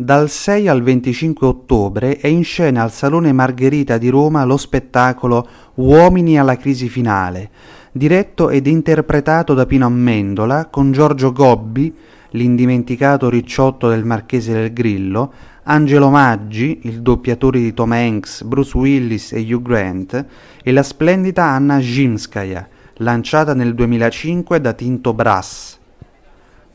Dal 6 al 25 ottobre è in scena al Salone Margherita di Roma lo spettacolo Uomini alla crisi finale, diretto ed interpretato da Pino Ammendola con Giorgio Gobbi, l'indimenticato ricciotto del Marchese del Grillo, Angelo Maggi, il doppiatore di Tom Hanks, Bruce Willis e Hugh Grant, e la splendida Anna Zimskaya, lanciata nel 2005 da Tinto Brass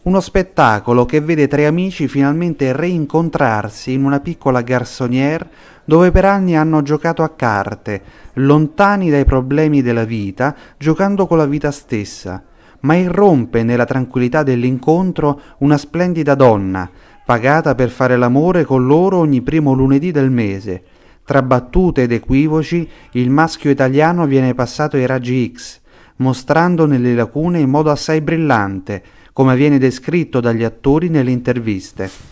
uno spettacolo che vede tre amici finalmente reincontrarsi in una piccola garçonnière dove per anni hanno giocato a carte, lontani dai problemi della vita, giocando con la vita stessa. Ma irrompe nella tranquillità dell'incontro una splendida donna, pagata per fare l'amore con loro ogni primo lunedì del mese. Tra battute ed equivoci, il maschio italiano viene passato ai raggi X, mostrandone le lacune in modo assai brillante, come viene descritto dagli attori nelle interviste.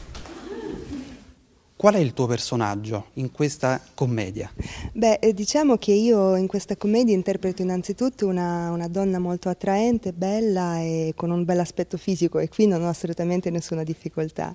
Qual è il tuo personaggio in questa commedia? Beh, eh, diciamo che io in questa commedia interpreto innanzitutto una, una donna molto attraente, bella e con un bel aspetto fisico e qui non ho assolutamente nessuna difficoltà.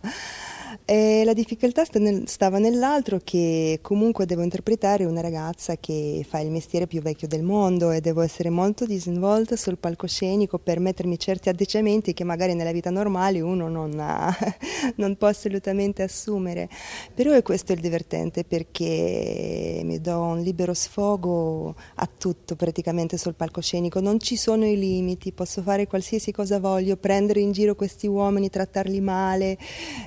E eh, la difficoltà stava nell'altro che comunque devo interpretare una ragazza che fa il mestiere più vecchio del mondo e devo essere molto disinvolta sul palcoscenico per mettermi certi atteggiamenti che magari nella vita normale uno non, ha, non può assolutamente assumere. Però è questo il divertente perché mi do un libero sfogo a tutto praticamente sul palcoscenico, non ci sono i limiti, posso fare qualsiasi cosa voglio, prendere in giro questi uomini, trattarli male.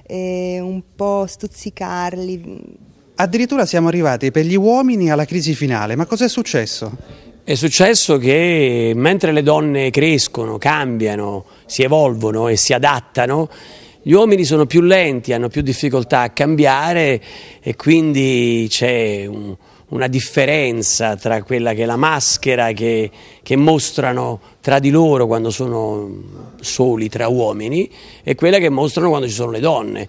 Eh, un po' stuzzicarli. Addirittura siamo arrivati per gli uomini alla crisi finale, ma cos'è successo? È successo che mentre le donne crescono, cambiano, si evolvono e si adattano, gli uomini sono più lenti, hanno più difficoltà a cambiare e quindi c'è un, una differenza tra quella che è la maschera che, che, mostrano tra di loro quando sono soli tra uomini e quella che mostrano quando ci sono le donne.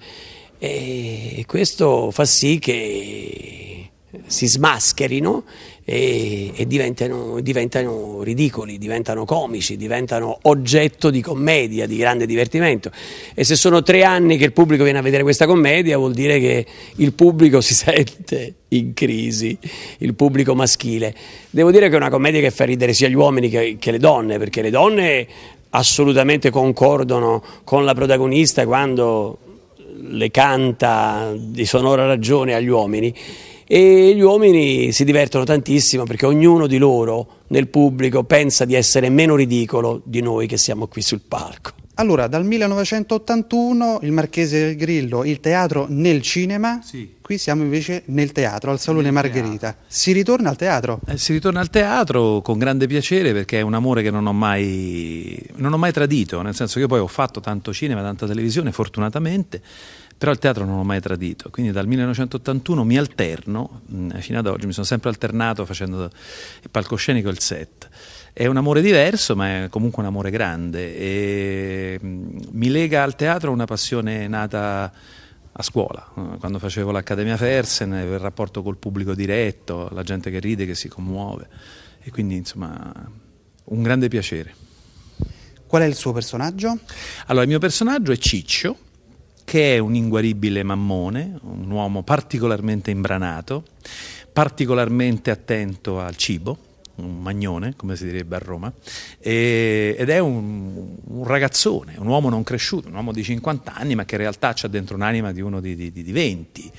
E questo fa sì che si smascherino e, e diventano, diventano, ridicoli, diventano comici, diventano oggetto di commedia, di grande divertimento. E se sono tre anni che il pubblico viene a vedere questa commedia, vuol dire che il pubblico si sente in crisi, il pubblico maschile. Devo dire che è una commedia che fa ridere sia gli uomini che, che le donne, perché le donne assolutamente concordano con la protagonista quando le canta di sonora ragione agli uomini e gli uomini si divertono tantissimo perché ognuno di loro nel pubblico pensa di essere meno ridicolo di noi che siamo qui sul palco. Allora, dal 1981 il Marchese del Grillo, il teatro nel cinema, sì. qui siamo invece nel teatro, al Salone nel Margherita. Teatro. Si ritorna al teatro? Eh, si ritorna al teatro con grande piacere perché è un amore che non ho, mai, non ho mai tradito, nel senso che io poi ho fatto tanto cinema, tanta televisione, fortunatamente, però il teatro non ho mai tradito, quindi dal 1981 mi alterno, mm, fino ad oggi mi sono sempre alternato facendo il palcoscenico e il set. È un amore diverso, ma è comunque un amore grande. E mm, mi lega al teatro una passione nata a scuola, eh, quando facevo l'Accademia Fersen, il rapporto col pubblico diretto, la gente che ride, che si commuove. E quindi, insomma, un grande piacere. Qual è il suo personaggio? Allora, il mio personaggio è Ciccio, che è un inguaribile mammone, un uomo particolarmente imbranato, particolarmente attento al cibo un magnone, come si direbbe a Roma, e, ed è un, un, ragazzone, un uomo non cresciuto, un uomo di 50 anni, ma che in realtà ha dentro un'anima di uno di, di, di 20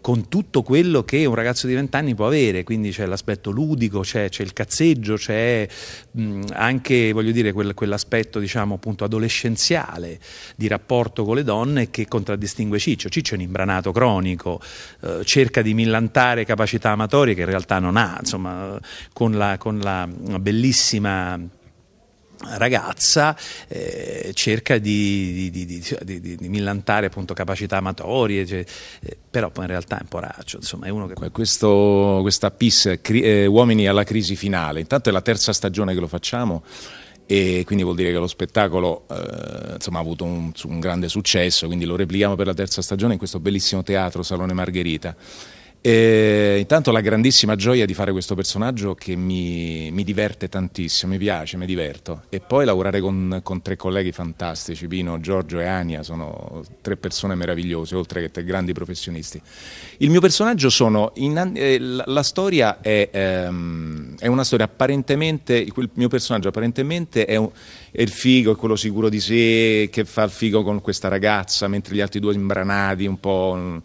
con tutto quello che un ragazzo di 20 anni può avere, quindi c'è l'aspetto ludico, c'è, c'è il cazzeggio, c'è mh, anche dire, quel, quell'aspetto diciamo, appunto, adolescenziale di rapporto con le donne che contraddistingue Ciccio. Ciccio è un imbranato cronico, eh, cerca di millantare capacità amatorie che in realtà non ha, insomma, con la, con la bellissima ragazza eh, cerca di, di, di, di, millantare appunto capacità amatorie, cioè, eh, però poi in realtà è un poraccio, insomma è uno che... Questo, questa PIS, eh, Uomini alla crisi finale, intanto è la terza stagione che lo facciamo e quindi vuol dire che lo spettacolo eh, insomma, ha avuto un, un grande successo, quindi lo replichiamo per la terza stagione in questo bellissimo teatro Salone Margherita e intanto la grandissima gioia di fare questo personaggio che mi, mi, diverte tantissimo, mi piace, mi diverto. E poi lavorare con, con tre colleghi fantastici, Pino, Giorgio e Ania, sono tre persone meravigliose, oltre che tre grandi professionisti. Il mio personaggio sono, in, eh, la, la, storia è, ehm, è, una storia apparentemente, il mio personaggio apparentemente è, un, è il figo, è quello sicuro di sé, che fa il figo con questa ragazza, mentre gli altri due imbranati un po'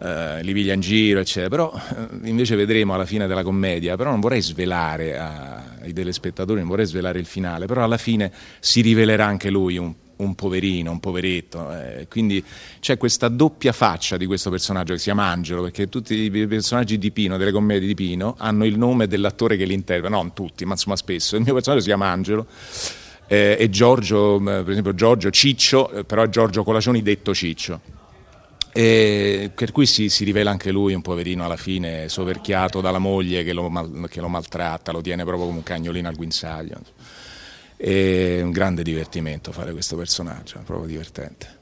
eh, li piglia in giro, eccetera. Però eh, invece vedremo alla fine della commedia, però non vorrei svelare ai telespettatori, non vorrei svelare il finale, però alla fine si rivelerà anche lui un un poverino, un poveretto. Eh, quindi c'è questa doppia faccia di questo personaggio che si chiama Angelo, perché tutti i personaggi di Pino, delle commedie di Pino, hanno il nome dell'attore che li interpreta, non tutti, ma insomma spesso. Il mio personaggio si chiama Angelo. Eh, e Giorgio, eh, per esempio Giorgio Ciccio, eh, però è Giorgio Colacioni detto Ciccio. E per cui si, si, rivela anche lui un poverino alla fine soverchiato dalla moglie che lo, mal, che lo maltratta, lo tiene proprio come un cagnolino al guinzaglio. È un grande divertimento fare questo personaggio, è proprio divertente.